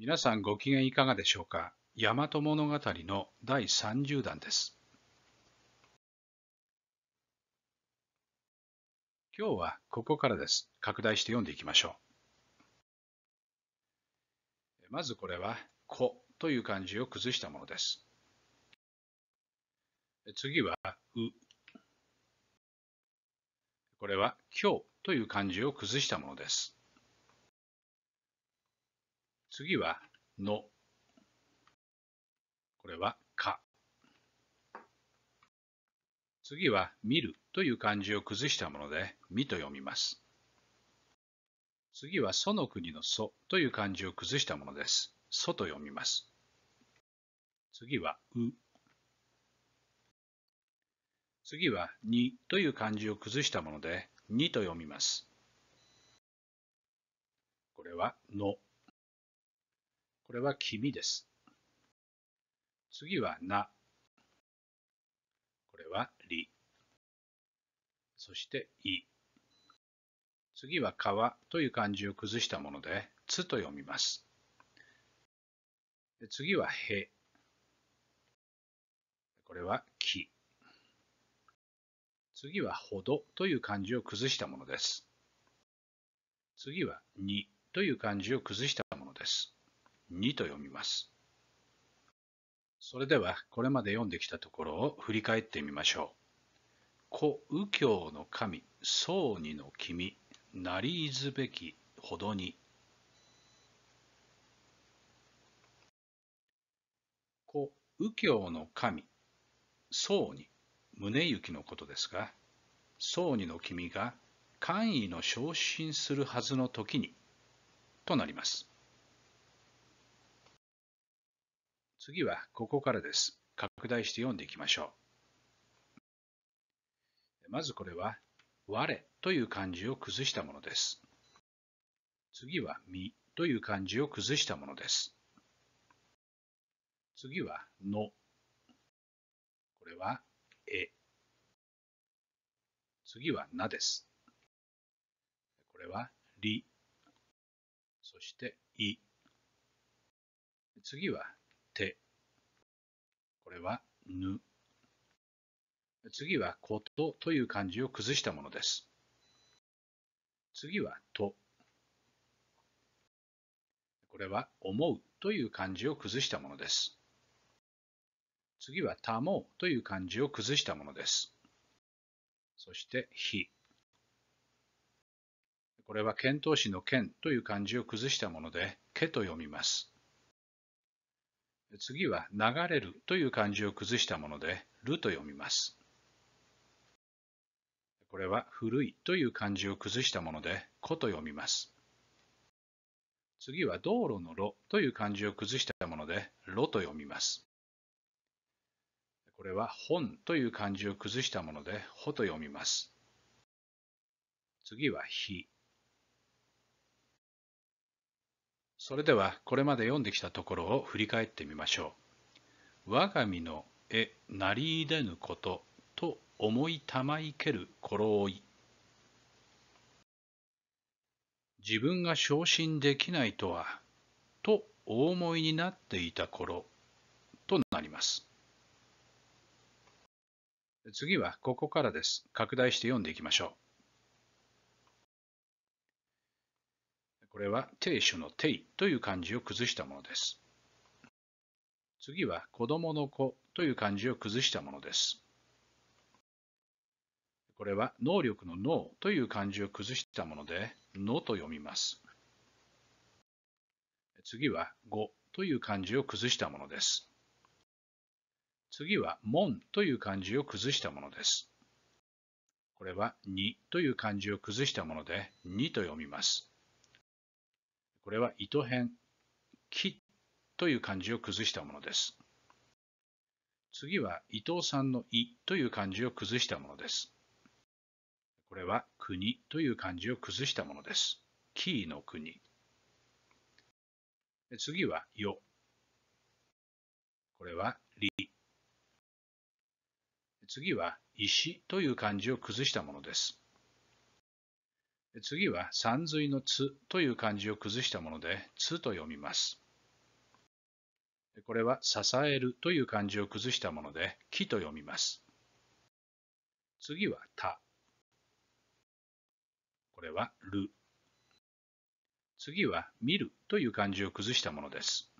皆さんご機嫌いかがでしょうか大和物語の第30弾です。今日はここからです。拡大して読んでいきましょう。まずこれは、子という漢字を崩したものです。次は、う。これは、今日という漢字を崩したものです。次はの。これはか。次は見るという漢字を崩したもので、みと読みます。次はその国のそという漢字を崩したものです。そと読みます。次はう。次はにという漢字を崩したもので、にと読みます。これはの。これは君です。次はな。これはり。そしてい。次は川という漢字を崩したもので、つと読みます。次はへ。これは木。次はほどという漢字を崩したものです。次はにという漢字を崩したものです。2と読みます。それではこれまで読んできたところを振り返ってみましょう。古右京の神、宋二の君、なりいずべきほどに。古右京の神、宋二、宗行のことですが、宋二の君が官位の昇進するはずの時に、となります。次はここからです。拡大して読んでいきましょう。まずこれは、我という漢字を崩したものです。次は、みという漢字を崩したものです。次は、の。これは、え。次は、なです。これは、り。そして、い。次は、て。これは、ぬ。次は、ことという漢字を崩したものです。次は、と。これは、思うという漢字を崩したものです。次は、たもうという漢字を崩したものです。そして、ひ。これは、遣唐使の剣という漢字を崩したもので、けと読みます。次は流れるという漢字を崩したもので、ると読みます。これは古いという漢字を崩したもので、こと読みます。次は道路の路という漢字を崩したもので、路と読みます。これは本という漢字を崩したもので、ほと読みます。次は日それではこれまで読んできたところを振り返ってみましょう。我が身の絵なりいでぬことと思いたまいける頃追い。自分が昇進できないとは、とお思いになっていた頃となります。次はここからです。拡大して読んでいきましょう。これは亭主の亭という漢字を崩したものです。次は子供の子という漢字を崩したものです。これは能力の能という漢字を崩したもので、のと読みます。次は語という漢字を崩したものです。次は門という漢字を崩したものです。これはにという漢字を崩したもので、にと読みます。これは糸編、木という漢字を崩したものです。次は伊藤さんのいという漢字を崩したものです。これは国という漢字を崩したものです。キーの国。次はよ。これはり。次は石という漢字を崩したものです。次は三髄のつ」という漢字を崩したものでつ」と読みます。これは支えるという漢字を崩したもので木と読みます。次はた。これはる。次は見るという漢字を崩したものです。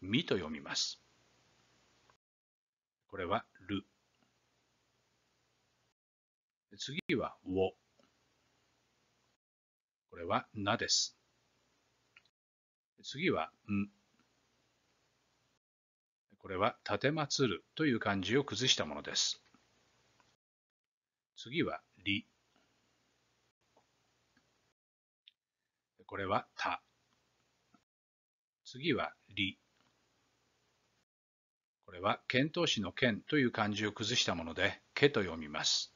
みと読みます。これはる。次はを。これはなです。次はん。これは立てまつるという漢字を崩したものです。次はり。これはた。次はり。これは遣唐使の剣という漢字を崩したもので、けと読みます。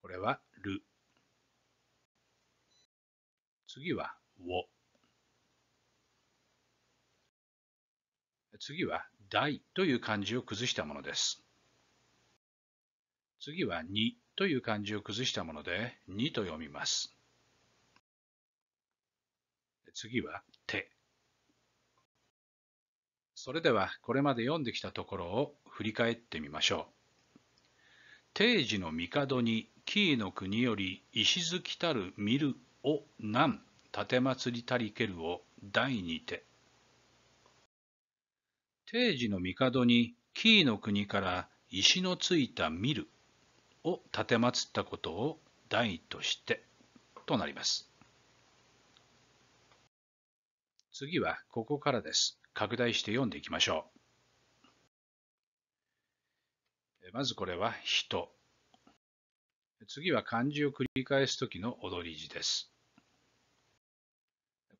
これは次はを。次は大という漢字を崩したものです。次はにという漢字を崩したもので、にと読みます。次はて。それではこれまで読んできたところを振り返ってみましょう。定時の帝に紀伊の国より石月たる見るおなんつりたりけるを第にて。定時の帝に紀伊の国から石のついた見るをてつったことを大としてとなります。次はここからです。拡大して読んでいきましょう。まずこれは人。次は漢字を繰り返す時の踊り字です。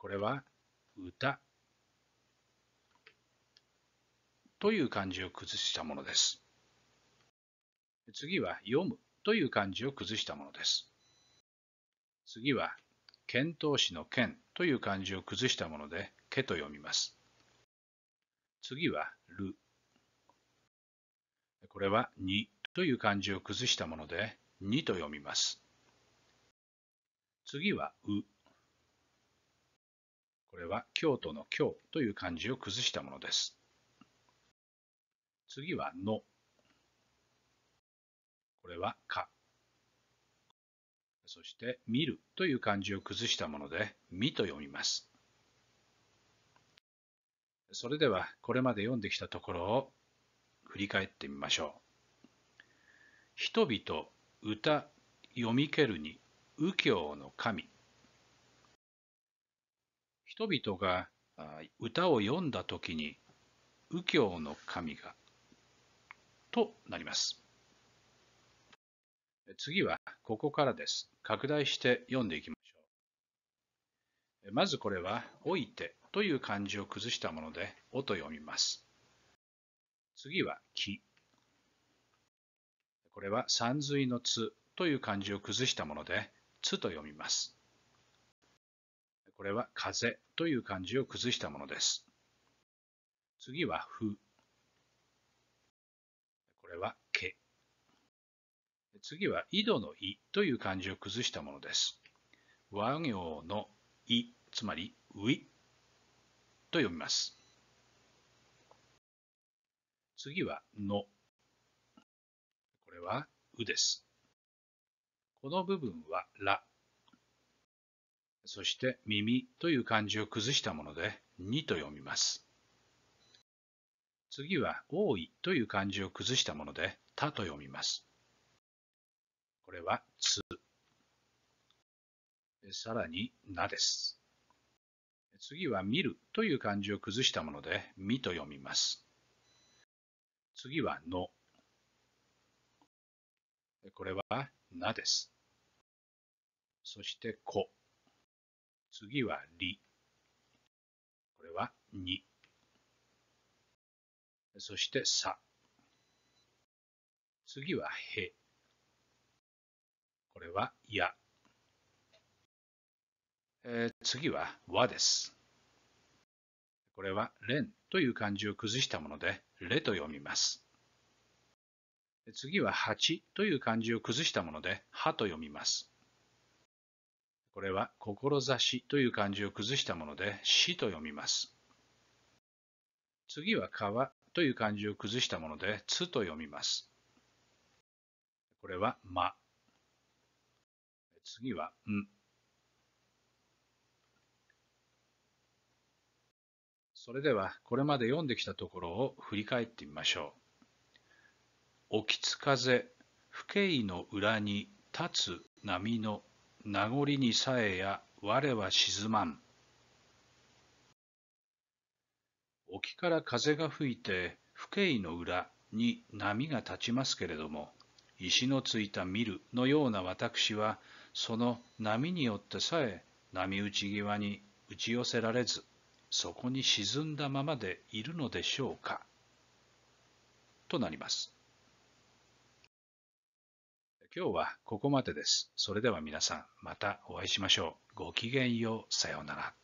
これは歌という漢字を崩したものです。次は読むという漢字を崩したものです。次は遣唐使の剣という漢字を崩したもので、けと読みます。次はる。これはにという漢字を崩したもので、にと読みます。次はうこれは京都の京という漢字を崩したものです。次はの。これはか。そして、見るという漢字を崩したもので、みと読みます。それでは、これまで読んできたところを振り返ってみましょう。人々、歌、読みけるに、右京の神。人々が歌を詠んだ時に右京の神がとなります。次はここからです。拡大して読んでいきましょう。まずこれは、おいてという漢字を崩したもので、おと読みます。次は、き。これは、山水のつという漢字を崩したもので、つと読みます。これは風という漢字を崩したものです。次は風。これは毛。次は井戸の井という漢字を崩したものです。和行の井、つまりういと読みます。次はの。これはうです。この部分はらそして耳という漢字を崩したもので、にと読みます。次は、多いという漢字を崩したもので、たと読みます。これは、つ。さらに、なです。次は、見るという漢字を崩したもので、みと読みます。次は、の。これは、なです。そして、こ。次はり。これはに。そしてさ。次はへ。これはや。えー、次は和です。これはん」という漢字を崩したもので、れと読みます。次はち」という漢字を崩したもので、はと読みます。これは、志という漢字を崩したもので、死と読みます。次は、川という漢字を崩したもので、つと読みます。これは、ま。次は、ん。それでは、これまで読んできたところを振り返ってみましょう。沖つ風、不敬意の裏に立つ波の名残にさえや我は沈まん沖から風が吹いて不景の裏に波が立ちますけれども石のついたミルのような私はその波によってさえ波打ち際に打ち寄せられずそこに沈んだままでいるのでしょうかとなります。今日はここまでです。それでは皆さん、またお会いしましょう。ごきげんよう。さようなら。